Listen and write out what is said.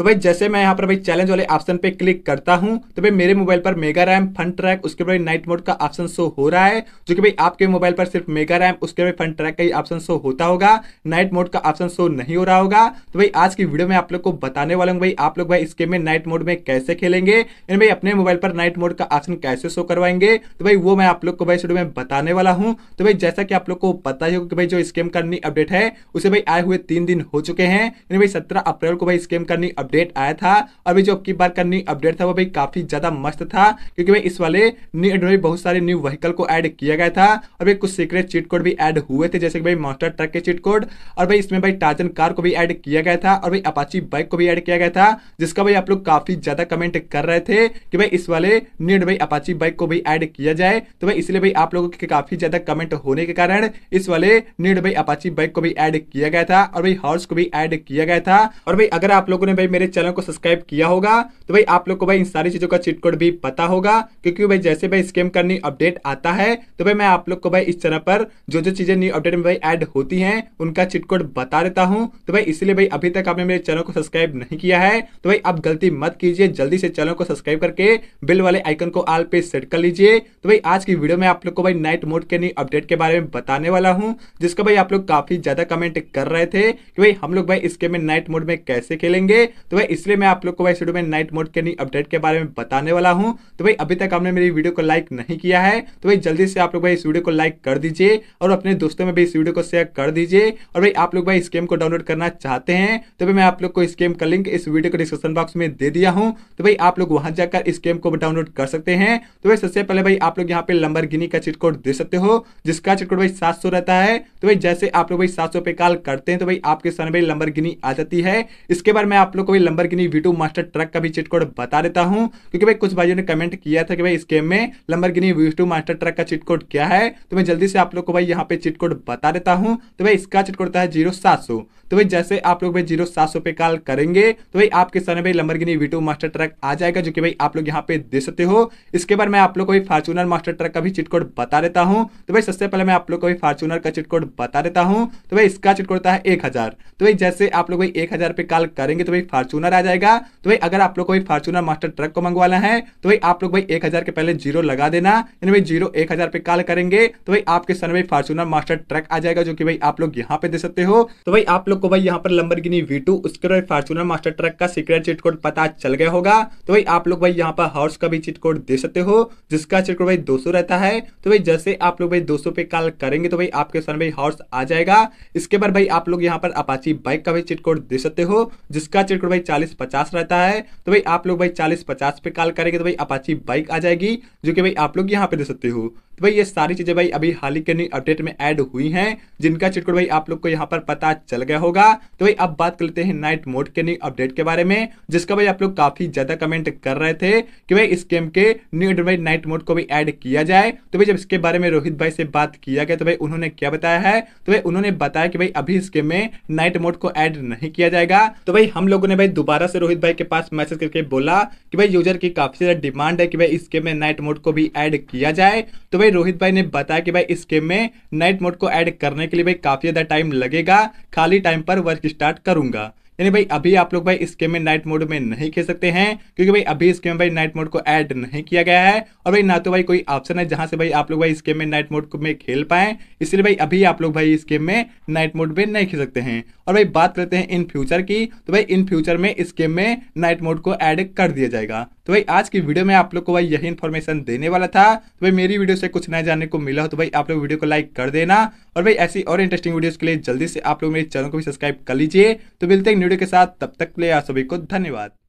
तो भाई जैसे मैं यहाँ पर भाई चैलेंज वाले ऑप्शन पे क्लिक करता हूँ तो भाई मेरे मोबाइल पर मेगा रैम फंड ट्रैक उसके बाद नाइट मोड का ऑप्शन शो हो रहा है जो कि भाई आपके मोबाइल पर सिर्फ मेगा रैम उसके बाद फंड ट्रैक का ही ऑप्शन शो होता होगा नाइट मोड का ऑप्शन शो नहीं हो रहा होगा तो भाई आज की वीडियो में आप लोग को बताने वाला हूँ भाई आप लोग भाई इसके में नाइट मोड में कैसे खेलेंगे यानी भाई अपने मोबाइल पर नाइट मोड का ऑप्शन कैसे शो करवाएंगे तो भाई वो मैं आप लोग को भाई वीडियो में बताने वाला हूँ तो भाई जैसा कि आप लोग को पता ही होगा कि भाई जो स्केम करनी अपडेट है उसे भाई आए हुए तीन दिन हो चुके हैं यानी भाई सत्रह अप्रैल को भाई स्केम करनी अपडेट आया था और भी जो अब की बार का न्यू अपडेट था वो भी काफ़ी ज़्यादा मस्त था क्योंकि भाई इस वाले न्यू एंड्रॉइड में बहुत सारे न्यू व्हीकल को ऐड किया गया था और भाई कुछ सीक्रेट चीट कोड भी ऐड हुए थे जैसे कि भाई मॉन्स्टर ट्रक के चीट कोड और भाई इसमें भाई टाजन कार को भी ऐड किया गया था और भाई अपाची बाइक को भी ऐड किया गया था जिसका भाई आप लोग काफ़ी ज़्यादा कमेंट कर रहे थे कि भाई इस वाले न्यू भाई अपाची बाइक को भी ऐड किया जाए तो भाई इसलिए भाई आप लोगों के काफ़ी ज़्यादा कमेंट होने के कारण इस वाले न्यू भाई अपाची बाइक को भी ऐड किया गया था और भाई हॉर्स को भी ऐड किया गया था और भाई अगर आप लोगों ने भाई भाई मेरे चैनल को सब्सक्राइब किया होगा तो भाई आप लोग को भाई इन सारी चीज़ों का चिटकोड भी पता होगा क्योंकि भाई जैसे भाई स्कैम का न्यू अपडेट आता है तो भाई मैं आप लोग को भाई इस चैनल पर जो जो चीज़ें न्यू अपडेट में भाई ऐड होती हैं उनका चिटकोड बता देता हूँ तो भाई इसलिए भाई अभी तक आपने मेरे चैनल को सब्सक्राइब नहीं किया है तो भाई आप गलती मत कीजिए जल्दी से चैनल को सब्सक्राइब करके बिल वाले आइकन को आल पे सेट कर लीजिए तो भाई आज की वीडियो में आप लोग को भाई नाइट मोड के न्यू अपडेट के बारे में बताने वाला हूँ जिसका भाई आप लोग काफ़ी ज़्यादा कमेंट कर रहे थे कि भाई हम लोग भाई इसके में नाइट मोड में कैसे खेलेंगे तो भाई इसलिए मैं आप लोग को भाई में नाइट मोड के नई अपडेट के बारे में बताने वाला हूँ तो भाई अभी तक आपने मेरी वीडियो को लाइक नहीं किया है तो भाई जल्दी से आप लोग भाई इस वीडियो को लाइक कर दीजिए और अपने दोस्तों में भी इस वीडियो को शेयर कर दीजिए और भाई आप लोग भाई इस गेम को डाउनलोड करना चाहते हैं तो भाई मैं आप लोग को इस गेम का लिंक इस वीडियो को डिस्क्रिप्शन बॉक्स में दे दिया हूँ तो भाई आप लोग वहां जाकर इस गेम को डाउनलोड कर सकते हैं तो भाई सबसे पहले भाई आप लोग यहाँ पे लंबर का चिट कोड दे सकते हो जिसका चिट कोड भाई सात रहता है तो भाई जैसे आप लोग भाई सात पे कॉल करते हैं तो भाई आपके सामने भाई लंबर आ जाती है इसके बाद मैं आप लोग को भाई लंबरगिनी वीटू मास्टर ट्रक का भी चिट कोड बता देता हूँ क्योंकि भाई कुछ भाइयों ने कमेंट किया था कि भाई इस गेम में लंबरगिनी वीटू मास्टर ट्रक का चिट कोड क्या है तो मैं जल्दी से आप लोग को भाई यहाँ पे चिट कोड बता देता हूँ तो भाई इसका चिट कोड है जीरो सात सौ तो भाई जैसे आप लोग भाई जीरो सात सौ पे कॉल करेंगे तो भाई आपके सामने भाई लंबरगिनी वीटू मास्टर ट्रक आ जाएगा जो कि भाई आप लोग यहाँ पे दे सकते हो इसके बाद मैं आप लोग को भी फार्चूनर मास्टर ट्रक का भी चिट कोड बता देता हूँ तो भाई सबसे पहले मैं आप लोग को भी फार्चूनर का चिट कोड बता देता हूँ तो भाई इसका चिट कोड है एक तो भाई जैसे आप लोग भाई एक पे कॉल करेंगे तो भाई फार्चूनर फार्चूनर आ जाएगा तो भाई अगर आप लोग को भाई फार्चूनर मास्टर ट्रक को मंगवाना है तो भाई आप लोग भाई एक हजार के पहले जीरो लगा देना भाई जीरो एक हजार पे कॉल करेंगे तो भाई आपके सर भाई फार्चूनर मास्टर ट्रक आ जाएगा जो कि भाई आप लोग यहाँ पे दे सकते हो तो भाई आप लोग को भाई यहाँ पर लंबर गिनी वी टू उसके बाद फार्चूनर मास्टर ट्रक का सीक्रेट चिट कोड पता चल गया होगा तो भाई आप लोग भाई यहाँ पर हॉर्स का भी चिट कोड दे सकते हो जिसका चिट कोड भाई दो रहता है तो भाई जैसे आप लोग भाई दो पे कॉल करेंगे तो भाई आपके सर भाई हॉर्स आ जाएगा इसके बाद भाई आप लोग यहाँ पर अपाची बाइक का भी चिट कोड दे सकते हो जिसका चिट कोड भाई चालीस पचास रहता है तो भाई आप लोग भाई चालीस पचास पे कॉल करेंगे तो भाई अपाची बाइक आ जाएगी जो कि भाई आप लोग यहाँ पे दे सकते हो तो भाई ये सारी चीज़ें भाई अभी हाल ही के न्यू अपडेट में ऐड हुई हैं जिनका चिटकोट भाई आप लोग को यहाँ पर पता चल गया होगा तो भाई अब बात कर लेते हैं नाइट मोड के न्यू अपडेट के बारे में जिसका भाई आप लोग काफ़ी ज़्यादा कमेंट कर रहे थे कि भाई इस गेम के न्यू अपडेट भाई नाइट मोड को भी ऐड किया जाए तो भाई जब इसके बारे में रोहित भाई से बात किया गया तो भाई उन्होंने क्या बताया है तो भाई उन्होंने बताया कि भाई अभी इस गेम में नाइट मोड को ऐड नहीं किया जाएगा तो भाई हम लोगों ने भाई दोबारा से रोहित भाई के पास मैसेज करके बोला कि भाई यूजर की काफ़ी ज़्यादा डिमांड है कि भाई इस गेम में नाइट मोड को भी ऐड किया जाए तो भाई भाई रोहित भाई ने बताया कि भाई इस गेम में नाइट मोड को ऐड करने के लिए भाई काफी ज्यादा टाइम लगेगा खाली टाइम पर वर्क स्टार्ट करूंगा यानी भाई अभी आप लोग भाई इस गेम में नाइट मोड में नहीं खेल सकते हैं क्योंकि भाई अभी इस गेम में भाई नाइट मोड को ऐड नहीं किया गया है और भाई ना तो भाई कोई ऑप्शन है जहां से भाई आप लोग भाई इस गेम में नाइट मोड में खेल पाए इसलिए भाई अभी आप लोग भाई इस गेम में नाइट मोड में नहीं खेल सकते हैं और भाई बात करते हैं इन फ्यूचर की तो भाई इन फ्यूचर में इस गेम में नाइट मोड को ऐड कर दिया जाएगा तो भाई आज की वीडियो में आप लोग को भाई यही इन्फॉर्मेशन देने वाला था तो भाई मेरी वीडियो से कुछ नया जानने को मिला हो तो भाई आप लोग वीडियो को लाइक कर देना और भाई ऐसी और इंटरेस्टिंग वीडियोस के लिए जल्दी से आप लोग मेरे चैनल को भी सब्सक्राइब कर लीजिए तो मिलते हैं वीडियो के साथ तब तक ले आ आप सभी को धन्यवाद